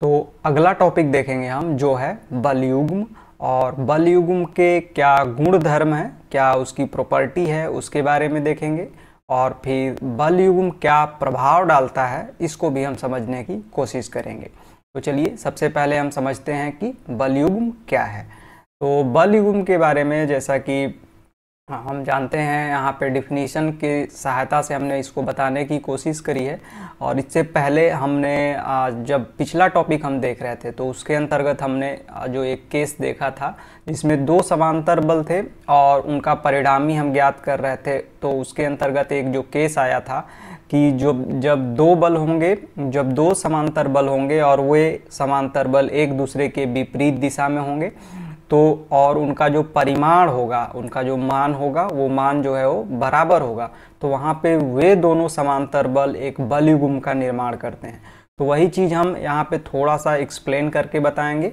तो अगला टॉपिक देखेंगे हम जो है बलयुग्म और बलयुग्म के क्या गुण धर्म है क्या उसकी प्रॉपर्टी है उसके बारे में देखेंगे और फिर बलयुग्म क्या प्रभाव डालता है इसको भी हम समझने की कोशिश करेंगे तो चलिए सबसे पहले हम समझते हैं कि बलयुग्म क्या है तो बलयुग्म के बारे में जैसा कि हाँ हम जानते हैं यहाँ पे डिफिनीशन की सहायता से हमने इसको बताने की कोशिश करी है और इससे पहले हमने जब पिछला टॉपिक हम देख रहे थे तो उसके अंतर्गत हमने जो एक केस देखा था जिसमें दो समांतर बल थे और उनका परिणामी हम ज्ञात कर रहे थे तो उसके अंतर्गत एक जो केस आया था कि जो जब दो बल होंगे जब दो समांतर बल होंगे और वे समांतर बल एक दूसरे के विपरीत दिशा में होंगे तो और उनका जो परिमाण होगा उनका जो मान होगा वो मान जो है वो बराबर होगा तो वहाँ पे वे दोनों समांतर बल एक बलयुगम का निर्माण करते हैं तो वही चीज़ हम यहाँ पे थोड़ा सा एक्सप्लेन करके बताएंगे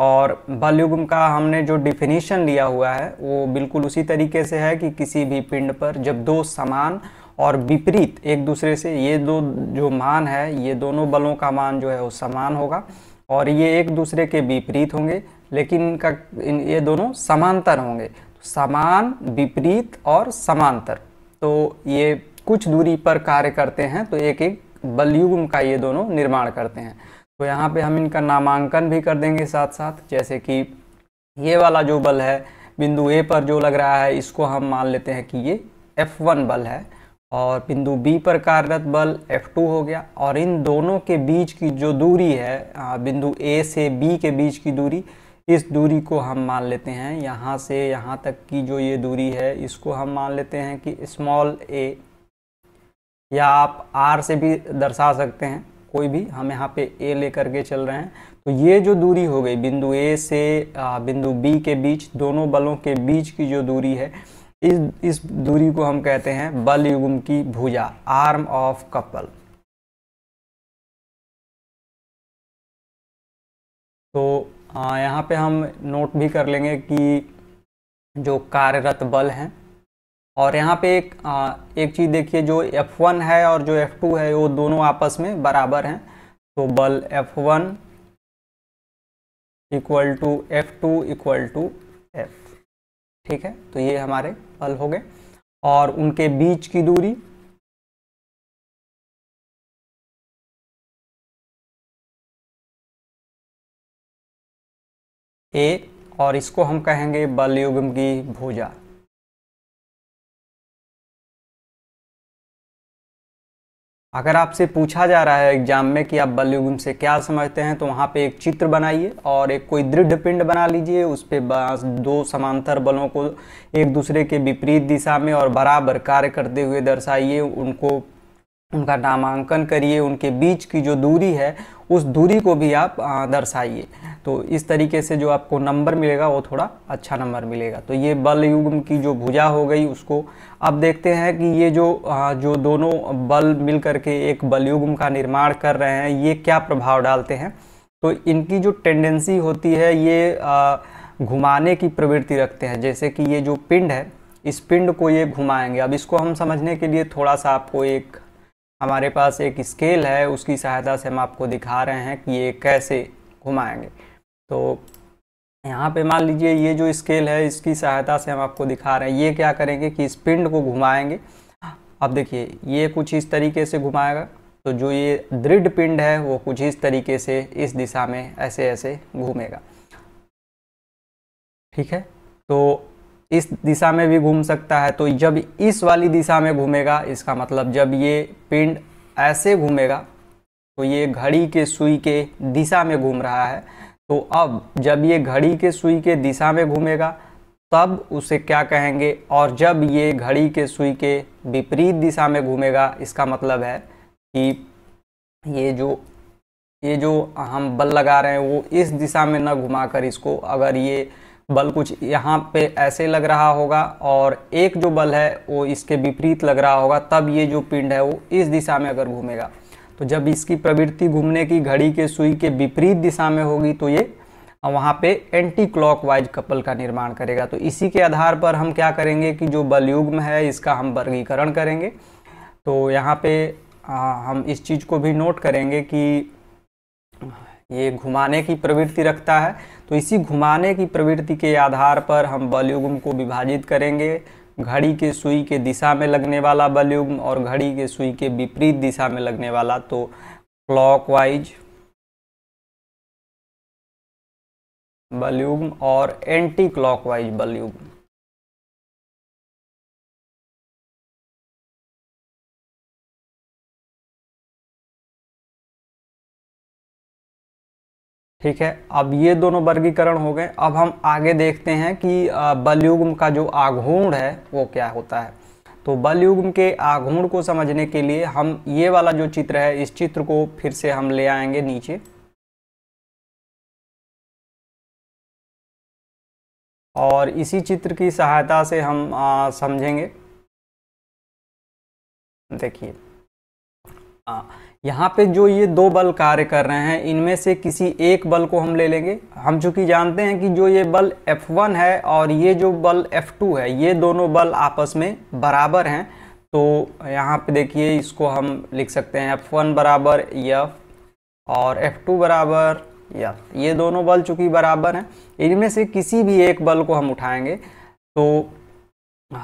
और बलयुगम का हमने जो डिफिनीशन लिया हुआ है वो बिल्कुल उसी तरीके से है कि किसी भी पिंड पर जब दो समान और विपरीत एक दूसरे से ये दो जो मान है ये दोनों बलों का मान जो है वो समान होगा और ये एक दूसरे के विपरीत होंगे लेकिन इनका इन ये दोनों समांतर होंगे तो समान विपरीत और समांतर तो ये कुछ दूरी पर कार्य करते हैं तो एक एक बलयुग्म का ये दोनों निर्माण करते हैं तो यहाँ पे हम इनका नामांकन भी कर देंगे साथ साथ जैसे कि ये वाला जो बल है बिंदु ए पर जो लग रहा है इसको हम मान लेते हैं कि ये F1 बल है और बिंदु बी पर कार्यरत बल F2 हो गया और इन दोनों के बीच की जो दूरी है बिंदु ए से बी के बीच की दूरी इस दूरी को हम मान लेते हैं यहाँ से यहाँ तक की जो ये दूरी है इसको हम मान लेते हैं कि स्मॉल ए या आप आर से भी दर्शा सकते हैं कोई भी हम यहाँ पे ए लेकर के चल रहे हैं तो ये जो दूरी हो गई बिंदु ए से बिंदु बी के बीच दोनों बलों के बीच की जो दूरी है इस इस दूरी को हम कहते हैं बल युग्म की भुजा आर्म ऑफ कपल तो यहाँ पे हम नोट भी कर लेंगे कि जो कार्यरत बल हैं और यहाँ पे एक आ, एक चीज़ देखिए जो F1 है और जो F2 है वो दोनों आपस में बराबर हैं तो बल F1 one equal to F two equal to F ठीक है तो ये हमारे बल हो गए और उनके बीच की दूरी ए और इसको हम कहेंगे बलयुगम की भुजा अगर आपसे पूछा जा रहा है एग्जाम में कि आप बलयुगम से क्या समझते हैं तो वहां पे एक चित्र बनाइए और एक कोई दृढ़ पिंड बना लीजिए उस पर दो समांतर बलों को एक दूसरे के विपरीत दिशा में और बराबर कार्य करते हुए दर्शाइए उनको उनका नामांकन करिए उनके बीच की जो दूरी है उस दूरी को भी आप दर्शाइए तो इस तरीके से जो आपको नंबर मिलेगा वो थोड़ा अच्छा नंबर मिलेगा तो ये बल युग्म की जो भुजा हो गई उसको अब देखते हैं कि ये जो जो दोनों बल मिल करके एक बल युग्म का निर्माण कर रहे हैं ये क्या प्रभाव डालते हैं तो इनकी जो टेंडेंसी होती है ये घुमाने की प्रवृत्ति रखते हैं जैसे कि ये जो पिंड है इस पिंड को ये घुमाएंगे अब इसको हम समझने के लिए थोड़ा सा आपको एक हमारे पास एक स्केल है उसकी सहायता से हम आपको दिखा रहे हैं कि ये कैसे घुमाएंगे तो यहाँ पे मान लीजिए ये जो स्केल है इसकी सहायता से हम आपको दिखा रहे हैं ये क्या करेंगे कि इस पिंड को घुमाएंगे अब देखिए ये कुछ इस तरीके से घुमाएगा तो जो ये दृढ़ पिंड है वो कुछ इस तरीके से इस दिशा में ऐसे ऐसे घूमेगा ठीक है तो इस दिशा में भी घूम सकता है तो जब इस वाली दिशा में घूमेगा इसका मतलब जब ये पिंड ऐसे घूमेगा तो ये घड़ी के सुई के दिशा में घूम रहा है तो अब जब ये घड़ी के सुई के दिशा में घूमेगा तब उसे क्या कहेंगे और जब ये घड़ी के सुई के विपरीत दिशा में घूमेगा इसका मतलब है कि ये जो ये जो हम बल लगा रहे हैं वो इस दिशा में न घुमाकर इसको अगर ये बल कुछ यहाँ पे ऐसे लग रहा होगा और एक जो बल है वो इसके विपरीत लग रहा होगा तब ये जो पिंड है वो इस दिशा में अगर घूमेगा तो जब इसकी प्रवृत्ति घूमने की घड़ी के सुई के विपरीत दिशा में होगी तो ये वहाँ पे एंटी क्लॉकवाइज कपल का निर्माण करेगा तो इसी के आधार पर हम क्या करेंगे कि जो बलयुग्म है इसका हम वर्गीकरण करेंगे तो यहाँ पे आ, हम इस चीज़ को भी नोट करेंगे कि ये घुमाने की प्रवृत्ति रखता है तो इसी घुमाने की प्रवृत्ति के आधार पर हम बलयुग्म को विभाजित करेंगे घड़ी के सुई के दिशा में लगने वाला बलयुग्म और घड़ी के सुई के विपरीत दिशा में लगने वाला तो क्लॉकवाइज बलयुग्म और एंटी क्लॉकवाइज बलयुग्म ठीक है अब ये दोनों वर्गीकरण हो गए अब हम आगे देखते हैं कि बलयुग्म का जो आघूर्ण है वो क्या होता है तो बलयुग्म के आघूर्ण को समझने के लिए हम ये वाला जो चित्र है इस चित्र को फिर से हम ले आएंगे नीचे और इसी चित्र की सहायता से हम आ, समझेंगे देखिए यहाँ पे जो ये दो बल कार्य कर रहे हैं इनमें से किसी एक बल को हम ले लेंगे हम चूँकि जानते हैं कि जो ये बल F1 है और ये जो बल F2 है ये दोनों बल आपस में बराबर हैं तो यहाँ पे देखिए इसको हम लिख सकते हैं F1 बराबर F और F2 बराबर F ये दोनों बल चूँकि बराबर हैं इनमें से किसी भी एक बल को हम उठाएंगे तो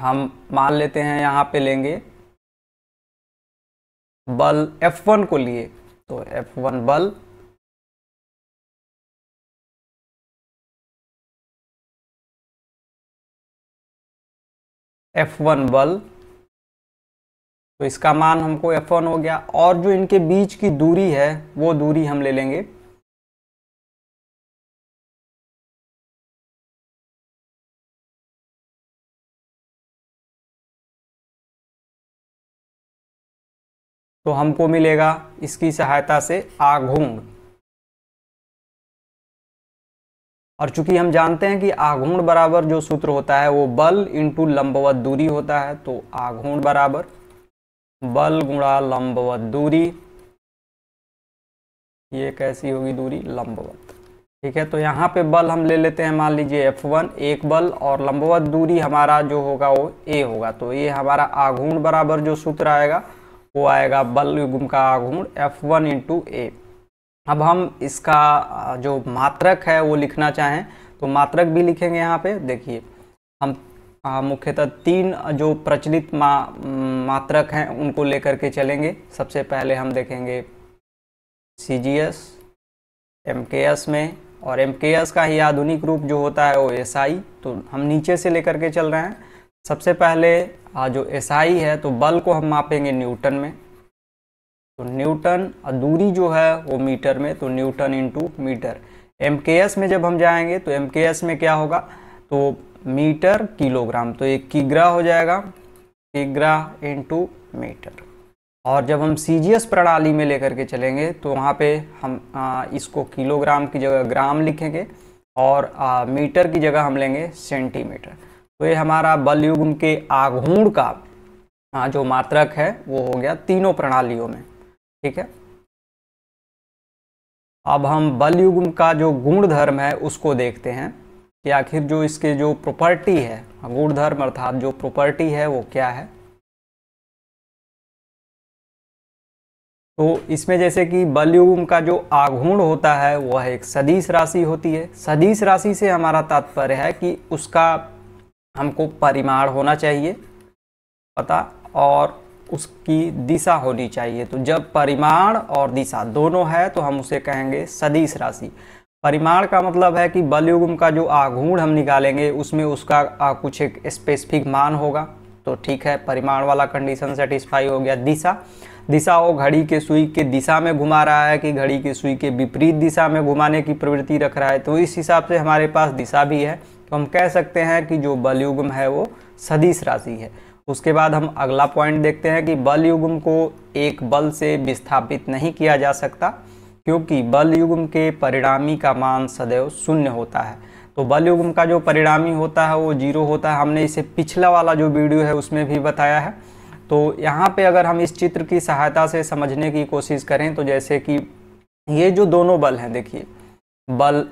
हम मान लेते हैं यहाँ पे लेंगे बल F1 को लिए तो F1 बल F1 बल तो इसका मान हमको F1 हो गया और जो इनके बीच की दूरी है वो दूरी हम ले लेंगे तो हमको मिलेगा इसकी सहायता से आघूर्ण और चूंकि हम जानते हैं कि आघूर्ण बराबर जो सूत्र होता है वो बल इंटू लंबवत दूरी होता है तो आघूर्ण बराबर बल गुणा लंबवत दूरी ये कैसी होगी दूरी लंबवत ठीक है तो यहाँ पे बल हम ले लेते हैं मान लीजिए F1 एक बल और लंबवत दूरी हमारा जो होगा वो A होगा तो ये हमारा आघूर्ण बराबर जो सूत्र आएगा वो आएगा बल युग्म का घूर्ण एफ वन इंटू ए अब हम इसका जो मात्रक है वो लिखना चाहें तो मात्रक भी लिखेंगे यहाँ पे देखिए हम मुख्यतः तीन जो प्रचलित मा मात्रक हैं उनको लेकर के चलेंगे सबसे पहले हम देखेंगे C G S M K S में और एम के एस का ही आधुनिक रूप जो होता है वो एस आई तो हम नीचे से लेकर के चल रहे हैं सबसे पहले जो एसआई है तो बल को हम मापेंगे न्यूटन में तो न्यूटन और दूरी जो है वो मीटर में तो न्यूटन इंटू मीटर एम में जब हम जाएंगे तो एम में क्या होगा तो मीटर किलोग्राम तो एक किग्रा हो जाएगा किग्रा इंटू मीटर और जब हम सी प्रणाली में लेकर के चलेंगे तो वहाँ पे हम आ, इसको किलोग्राम की जगह ग्राम लिखेंगे और आ, मीटर की जगह हम लेंगे सेंटीमीटर तो ये हमारा बलयुग्म के आघूर्ण का हाँ, जो मात्रक है वो हो गया तीनों प्रणालियों में ठीक है अब हम बलयुग्म का जो गुण धर्म है उसको देखते हैं कि आखिर जो इसके जो प्रॉपर्टी है हाँ, गुण धर्म अर्थात जो प्रॉपर्टी है वो क्या है तो इसमें जैसे कि बलयुग्म का जो आघूर्ण होता है वह एक सदिश राशि होती है सदिश राशि से हमारा तात्पर्य है कि उसका हमको परिमाण होना चाहिए पता और उसकी दिशा होनी चाहिए तो जब परिमाण और दिशा दोनों है तो हम उसे कहेंगे सदिश राशि परिमाण का मतलब है कि बलयुगम का जो आघूण हम निकालेंगे उसमें उसका कुछ एक स्पेसिफिक मान होगा तो ठीक है परिमाण वाला कंडीशन सेटिस्फाई हो गया दिशा दिशा वो घड़ी के सुई के दिशा में घुमा रहा है कि घड़ी के सुई के विपरीत दिशा में घुमाने की प्रवृत्ति रख रहा है तो इस हिसाब से हमारे पास दिशा भी है तो हम कह सकते हैं कि जो बलयुगम है वो सदीश राशि है उसके बाद हम अगला पॉइंट देखते हैं कि युगम को एक बल से विस्थापित नहीं किया जा सकता क्योंकि बलयुगम के परिणामी का मान सदैव शून्य होता है तो बलयुगम का जो परिणामी होता है वो जीरो होता है हमने इसे पिछला वाला जो वीडियो है उसमें भी बताया है तो यहाँ पे अगर हम इस चित्र की सहायता से समझने की कोशिश करें तो जैसे कि ये जो दोनों बल हैं देखिए बल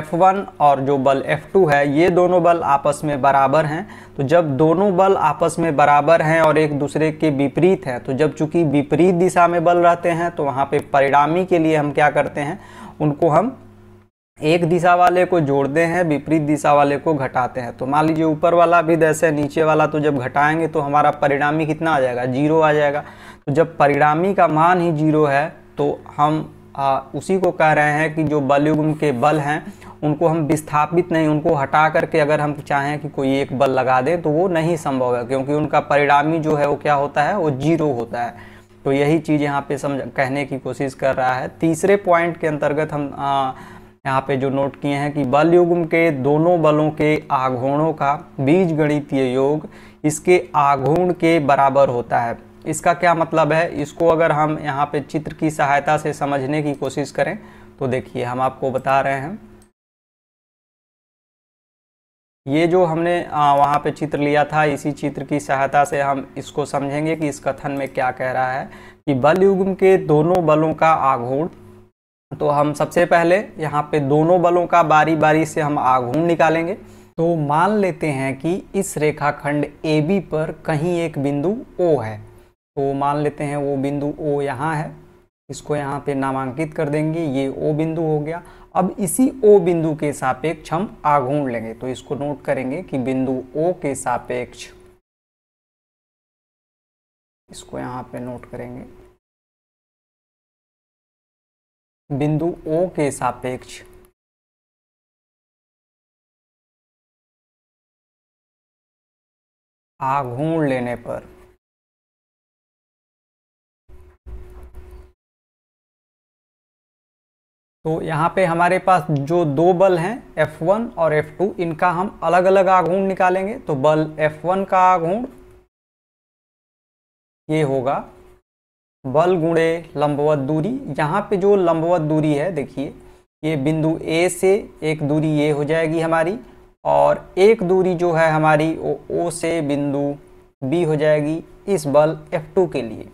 F1 और जो बल F2 है ये दोनों बल आपस में बराबर हैं तो जब दोनों बल आपस में बराबर हैं और एक दूसरे के विपरीत हैं तो जब चूंकि विपरीत दिशा में बल रहते हैं तो वहाँ पे परिणामी के लिए हम क्या करते हैं उनको हम एक दिशा वाले को जोड़ते हैं विपरीत दिशा वाले को घटाते हैं तो मान लीजिए ऊपर वाला भी दस है नीचे वाला तो जब घटाएंगे तो हमारा परिणामी कितना आ जाएगा जीरो आ जाएगा तो जब परिणामी का मान ही जीरो है तो हम आ, उसी को कह रहे हैं कि जो बलयुग्म के बल हैं उनको हम विस्थापित नहीं उनको हटा करके अगर हम चाहें कि कोई एक बल लगा दें तो वो नहीं संभव है क्योंकि उनका परिणामी जो है वो क्या होता है वो जीरो होता है तो यही चीज़ यहाँ पे समझ कहने की कोशिश कर रहा है तीसरे पॉइंट के अंतर्गत हम यहाँ पे जो नोट किए हैं कि बल युग्म के दोनों बलों के आघूर्णों का बीज गणितीय योग इसके आघूर्ण के बराबर होता है इसका क्या मतलब है इसको अगर हम यहाँ पे चित्र की सहायता से समझने की कोशिश करें तो देखिए हम आपको बता रहे हैं ये जो हमने वहाँ पे चित्र लिया था इसी चित्र की सहायता से हम इसको समझेंगे कि इस कथन में क्या कह रहा है कि बल युग्म के दोनों बलों का आघूर्ण तो हम सबसे पहले यहाँ पे दोनों बलों का बारी बारी से हम आघूर्ण निकालेंगे तो मान लेते हैं कि इस रेखाखंड ए बी पर कहीं एक बिंदु ओ है तो मान लेते हैं वो बिंदु ओ यहाँ है इसको यहाँ पे नामांकित कर देंगे ये ओ बिंदु हो गया अब इसी ओ बिंदु के सापेक्ष हम आघूर्ण लेंगे तो इसको नोट करेंगे कि बिंदु ओ के सापेक्ष इसको यहाँ पे नोट करेंगे बिंदु ओ के सापेक्ष आघूर्ण लेने पर तो यहाँ पे हमारे पास जो दो बल हैं F1 और F2 इनका हम अलग अलग आघूर्ण निकालेंगे तो बल F1 का आघूर्ण ये होगा बल गुणे लंबवत दूरी यहाँ पे जो लंबवत दूरी है देखिए ये बिंदु ए से एक दूरी ये हो जाएगी हमारी और एक दूरी जो है हमारी ओ, ओ से बिंदु बी हो जाएगी इस बल F2 के लिए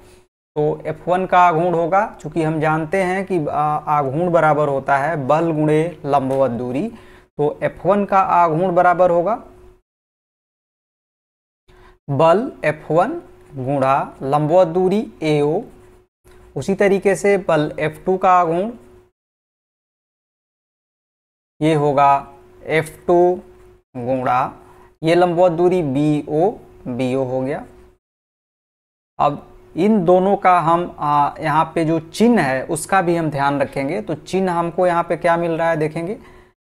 तो F1 का आघूर्ण होगा चूंकि हम जानते हैं कि आघूर्ण बराबर होता है बल गुणे लंबवत दूरी तो F1 का आघूर्ण बराबर होगा बल F1 गुणा लंबवत दूरी AO उसी तरीके से बल F2 का आघूर्ण ये होगा F2 गुणा ये लंबवत दूरी BO BO हो गया अब इन दोनों का हम यहाँ पे जो चिन्ह है उसका भी हम ध्यान रखेंगे तो चिन्ह हमको यहाँ पे क्या मिल रहा है देखेंगे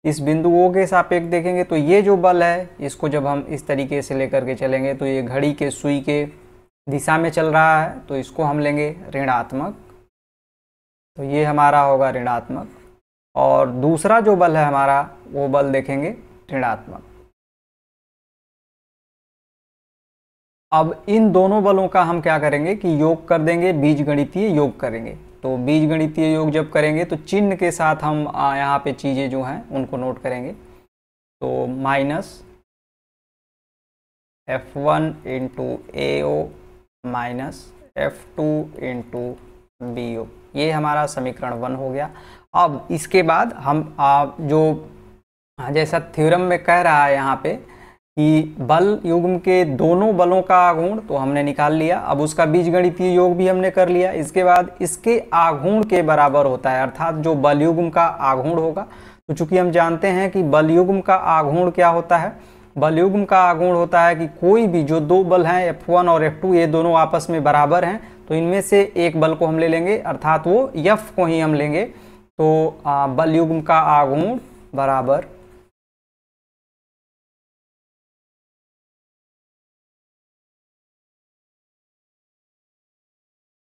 इस बिंदुओं के सापेक्ष देखेंगे तो ये जो बल है इसको जब हम इस तरीके से लेकर के चलेंगे तो ये घड़ी के सुई के दिशा में चल रहा है तो इसको हम लेंगे ऋणात्मक तो ये हमारा होगा ऋणात्मक और दूसरा जो बल है हमारा वो बल देखेंगे ऋणात्मक अब इन दोनों बलों का हम क्या करेंगे कि योग कर देंगे बीज गणितीय योग करेंगे तो बीज गणितीय योग जब करेंगे तो चिन्ह के साथ हम यहाँ पे चीज़ें जो हैं उनको नोट करेंगे तो minus F one into A O minus F two into B O ये हमारा समीकरण वन हो गया अब इसके बाद हम आ, जो हाँ, जैसा थ्योरम में कह रहा है यहाँ पे कि बल युग्म के दोनों बलों का आघूर्ण तो हमने निकाल लिया अब उसका बीजगणितीय योग भी हमने कर लिया इसके बाद इसके आघूर्ण के बराबर होता है अर्थात जो बल युग्म का आघूर्ण होगा तो चूंकि हम जानते हैं कि बल युग्म का आघूर्ण क्या होता है बल युग्म का आघूर्ण होता है कि कोई भी जो दो बल हैं वन और टू ये दोनों आपस में बराबर हैं तो इनमें से एक बल को हम ले लेंगे अर्थात वो यफ को ही हम लेंगे तो बल युग्म का आघूर्ण बराबर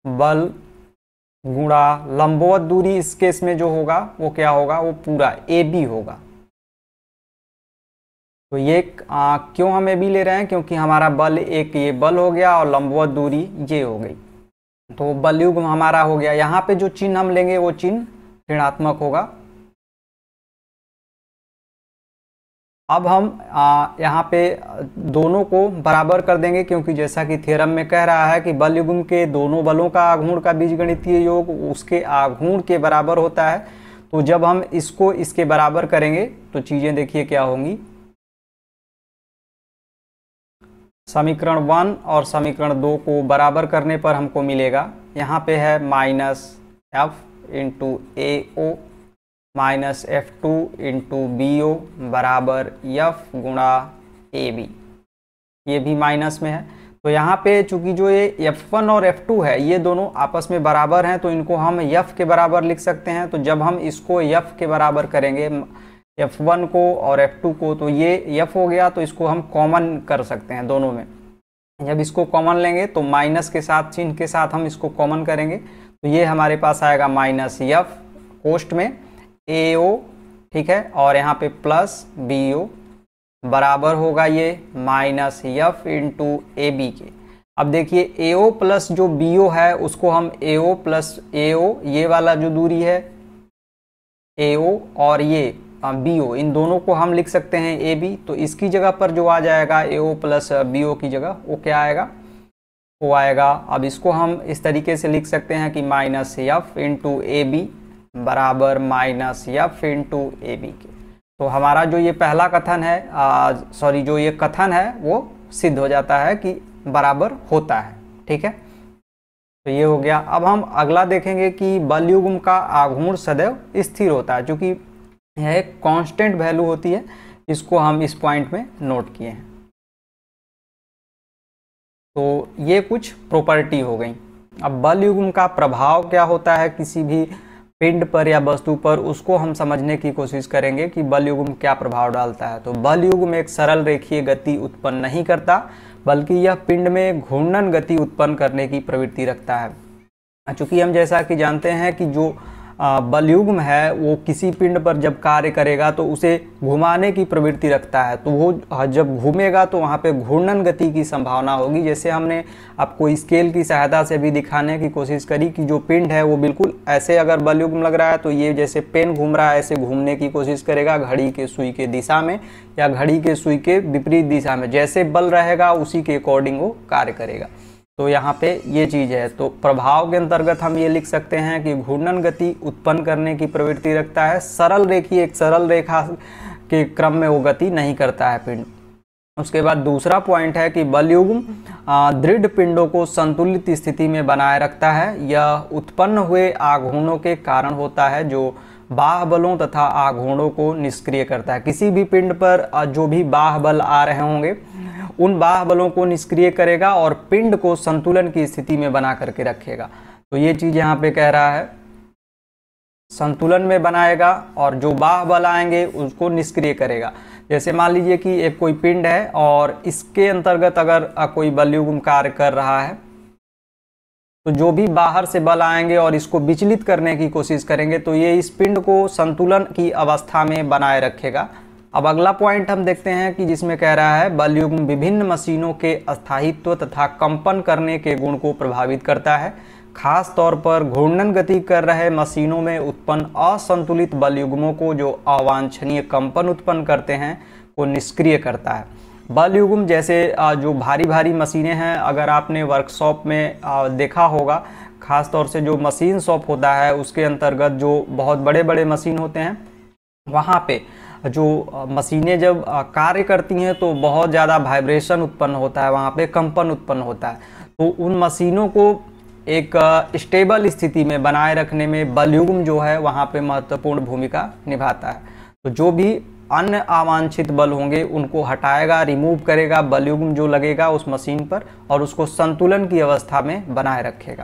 बल गुणा लंबवत दूरी इस केस में जो होगा वो क्या होगा वो पूरा ए बी होगा तो ये आ, क्यों हम ए बी ले रहे हैं क्योंकि हमारा बल एक ये बल हो गया और लंबवत दूरी ये हो गई तो बलयुग हमारा हो गया यहाँ पे जो चिन्ह हम लेंगे वो चिन्ह ऋणात्मक होगा अब हम यहाँ पे दोनों को बराबर कर देंगे क्योंकि जैसा कि थ्योरम में कह रहा है कि बल युग्म के दोनों बलों का आघूर्ण का बीजगणितीय योग उसके आघूर्ण के बराबर होता है तो जब हम इसको इसके बराबर करेंगे तो चीज़ें देखिए क्या होंगी समीकरण वन और समीकरण दो को बराबर करने पर हमको मिलेगा यहाँ पे है minus F into A O minus F two into B O बराबर यफ गुणा ए बी ये भी माइनस में है तो यहाँ पे चूंकि जो ये एफ वन और एफ टू है ये दोनों आपस में बराबर हैं तो इनको हम यफ के बराबर लिख सकते हैं तो जब हम इसको यफ के बराबर करेंगे एफ वन को और एफ टू को तो ये यफ हो गया तो इसको हम कॉमन कर सकते हैं दोनों में जब इसको कॉमन लेंगे तो माइनस के साथ चिन्ह के साथ हम इसको कॉमन करेंगे तो ये हमारे पास आएगा माइनस यफ कोस्ट में ए ओ ठीक है और यहाँ पे प्लस बी ओ बराबर होगा ये minus F into A B के अब देखिए ए ओ प्लस जो बी ओ है उसको हम ए ओ प्लस ए ओ ये वाला जो दूरी है ए ओ और ये बी ओ इन दोनों को हम लिख सकते हैं ए बी तो इसकी जगह पर जो आ जाएगा ए ओ प्लस बी ओ की जगह वो क्या आएगा वो आएगा अब इसको हम इस तरीके से लिख सकते हैं कि minus F into A B बराबर माइनस या फिन टू ए बी के तो हमारा जो ये पहला कथन है सॉरी जो ये कथन है वो सिद्ध हो जाता है कि बराबर होता है ठीक है तो ये हो गया अब हम अगला देखेंगे कि बलयुग्म का आघूर्ण सदैव स्थिर होता है क्योंकि यह एक कॉन्स्टेंट वैल्यू होती है इसको हम इस पॉइंट में नोट किए हैं तो ये कुछ प्रॉपर्टी हो गई अब बलयुग्म का प्रभाव क्या होता है किसी भी पिंड पर या वस्तु पर उसको हम समझने की कोशिश करेंगे कि बल युग्म क्या प्रभाव डालता है तो बल युग्म एक सरल रेखीय गति उत्पन्न नहीं करता बल्कि यह पिंड में घूर्णन गति उत्पन्न करने की प्रवृत्ति रखता है चूंकि हम जैसा कि जानते हैं कि जो बलयुग्म है वो किसी पिंड पर जब कार्य करेगा तो उसे घुमाने की प्रवृत्ति रखता है तो वो हाँ, जब घूमेगा तो वहाँ पे घूर्णन गति की संभावना होगी जैसे हमने आपको स्केल की सहायता से भी दिखाने की कोशिश करी कि जो पिंड है वो बिल्कुल ऐसे अगर बलयुग्म लग रहा है तो ये जैसे पेन घूम रहा है ऐसे घूमने की कोशिश करेगा घड़ी के सुई के दिशा में या घड़ी के सुई के विपरीत दिशा में जैसे बल रहेगा उसी के अकॉर्डिंग वो कार्य करेगा तो यहाँ पे ये चीज़ है तो प्रभाव के अंतर्गत हम ये लिख सकते हैं कि घूर्णन गति उत्पन्न करने की प्रवृत्ति रखता है सरल रेखी एक सरल रेखा के क्रम में वो गति नहीं करता है पिंड उसके बाद दूसरा पॉइंट है कि बलयुग्म दृढ़ पिंडों को संतुलित स्थिति में बनाए रखता है यह उत्पन्न हुए आघूर्णों के कारण होता है जो बाह बलों तथा आघोड़ों को निष्क्रिय करता है किसी भी पिंड पर जो भी बाह बल आ रहे होंगे उन बाह बलों को निष्क्रिय करेगा और पिंड को संतुलन की स्थिति में बना करके रखेगा तो ये चीज़ यहाँ पे कह रहा है संतुलन में बनाएगा और जो बाह बल आएंगे उसको निष्क्रिय करेगा जैसे मान लीजिए कि एक कोई पिंड है और इसके अंतर्गत अगर कोई बलयुग्म कार्य कर रहा है तो जो भी बाहर से बल आएंगे और इसको विचलित करने की कोशिश करेंगे तो ये इस पिंड को संतुलन की अवस्था में बनाए रखेगा अब अगला पॉइंट हम देखते हैं कि जिसमें कह रहा है बलयुग्म विभिन्न मशीनों के स्थायित्व तथा कंपन करने के गुण को प्रभावित करता है खास तौर पर घूर्णन गति कर रहे मशीनों में उत्पन्न असंतुलित बलयुग्मों को जो अवांछनीय कंपन उत्पन्न करते हैं को निष्क्रिय करता है बलयुगम जैसे जो भारी भारी मशीनें हैं अगर आपने वर्कशॉप में देखा होगा ख़ास तौर से जो मशीन शॉप होता है उसके अंतर्गत जो बहुत बड़े बड़े मशीन होते हैं वहाँ पे जो मशीनें जब कार्य करती हैं तो बहुत ज़्यादा वाइब्रेशन उत्पन्न होता है वहाँ पे कंपन उत्पन्न होता है तो उन मशीनों को एक स्टेबल स्थिति में बनाए रखने में बलयुग्म जो है वहाँ पे महत्वपूर्ण भूमिका निभाता है तो जो भी अन्य अवांछित बल होंगे उनको हटाएगा रिमूव करेगा बलयुग्म जो लगेगा उस मशीन पर और उसको संतुलन की अवस्था में बनाए रखेगा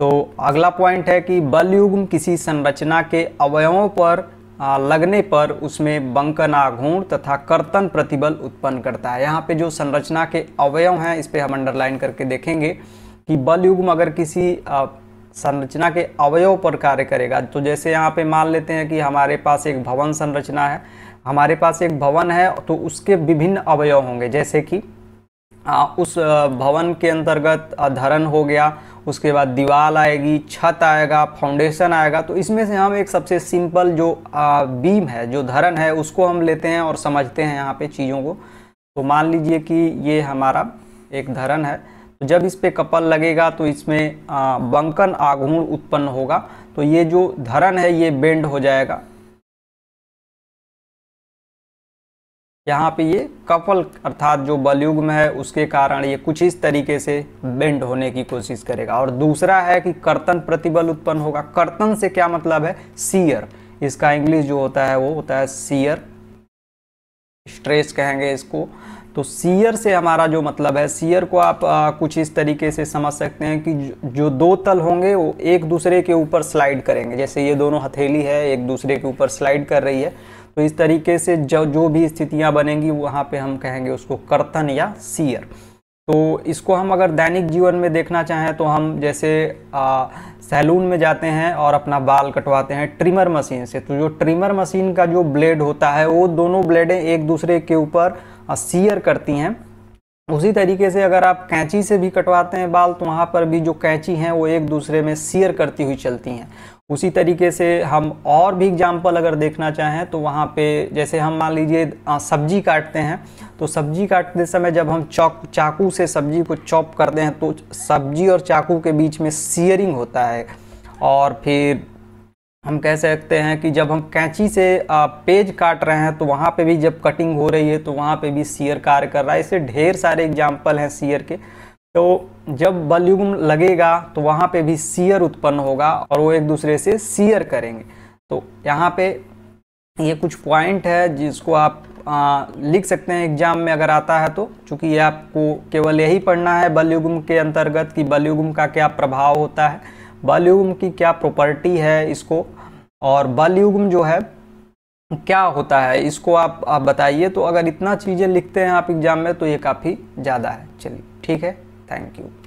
तो अगला पॉइंट है कि बलयुग्म किसी संरचना के अवयवों पर लगने पर उसमें बंकना घूण तथा कर्तन प्रतिबल उत्पन्न करता है यहाँ पे जो संरचना के अवयव हैं इस पर हम अंडरलाइन करके देखेंगे कि बल युग्म अगर किसी संरचना के अवयव पर कार्य करेगा तो जैसे यहाँ पे मान लेते हैं कि हमारे पास एक भवन संरचना है हमारे पास एक भवन है तो उसके विभिन्न अवयव होंगे जैसे कि उस भवन के अंतर्गत धरन हो गया उसके बाद दीवार आएगी छत आएगा फाउंडेशन आएगा तो इसमें से हम एक सबसे सिंपल जो बीम है जो धरन है उसको हम लेते हैं और समझते हैं यहाँ पे चीज़ों को तो मान लीजिए कि ये हमारा एक धरन है तो जब इस पे कपल लगेगा तो इसमें बंकन आघूर्ण उत्पन्न होगा तो ये जो धरन है ये बेंड हो जाएगा यहाँ पे ये कपल अर्थात जो बलयुग में है उसके कारण ये कुछ इस तरीके से बेंड होने की कोशिश करेगा और दूसरा है कि कर्तन प्रतिबल उत्पन्न होगा कर्तन से क्या मतलब है सीयर इसका इंग्लिश जो होता है वो होता है सीयर स्ट्रेस कहेंगे इसको तो सीयर से हमारा जो मतलब है सीयर को आप आ, कुछ इस तरीके से समझ सकते हैं कि जो दो तल होंगे वो एक दूसरे के ऊपर स्लाइड करेंगे जैसे ये दोनों हथेली है एक दूसरे के ऊपर स्लाइड कर रही है तो इस तरीके से जो जो भी स्थितियाँ बनेंगी वहाँ पे हम कहेंगे उसको कर्तन या सीयर तो इसको हम अगर दैनिक जीवन में देखना चाहें तो हम जैसे सैलून में जाते हैं और अपना बाल कटवाते हैं ट्रिमर मशीन से तो जो ट्रिमर मशीन का जो ब्लेड होता है वो दोनों ब्लेडें एक दूसरे के ऊपर सीयर करती हैं उसी तरीके से अगर आप कैंची से भी कटवाते हैं बाल तो वहाँ पर भी जो कैंची हैं वो एक दूसरे में सीयर करती हुई चलती हैं उसी तरीके से हम और भी एग्जाम्पल अगर देखना चाहें तो वहाँ पे जैसे हम मान लीजिए सब्जी काटते हैं तो सब्जी काटते समय जब हम चौक चाकू से सब्जी को चॉप करते हैं तो सब्जी और चाकू के बीच में सियरिंग होता है और फिर हम कह सकते हैं कि जब हम कैंची से पेज काट रहे हैं तो वहाँ पे भी जब कटिंग हो रही है तो वहाँ पे भी सीयर कार्य कर रहा है ऐसे ढेर सारे एग्जाम्पल हैं सीयर के तो जब वॉल्यूम लगेगा तो वहाँ पे भी सीयर उत्पन्न होगा और वो एक दूसरे से सीयर करेंगे तो यहाँ पे ये कुछ पॉइंट है जिसको आप आ, लिख सकते हैं एग्जाम में अगर आता है तो चूँकि ये आपको केवल यही पढ़ना है बल्युगुम के अंतर्गत कि बल्युगम का क्या प्रभाव होता है बल्युगुम की क्या प्रॉपर्टी है इसको और बल्युगुम जो है क्या होता है इसको आप, आप बताइए तो अगर इतना चीज़ें लिखते हैं आप एग्जाम में तो ये काफ़ी ज़्यादा है चलिए ठीक है Thank you.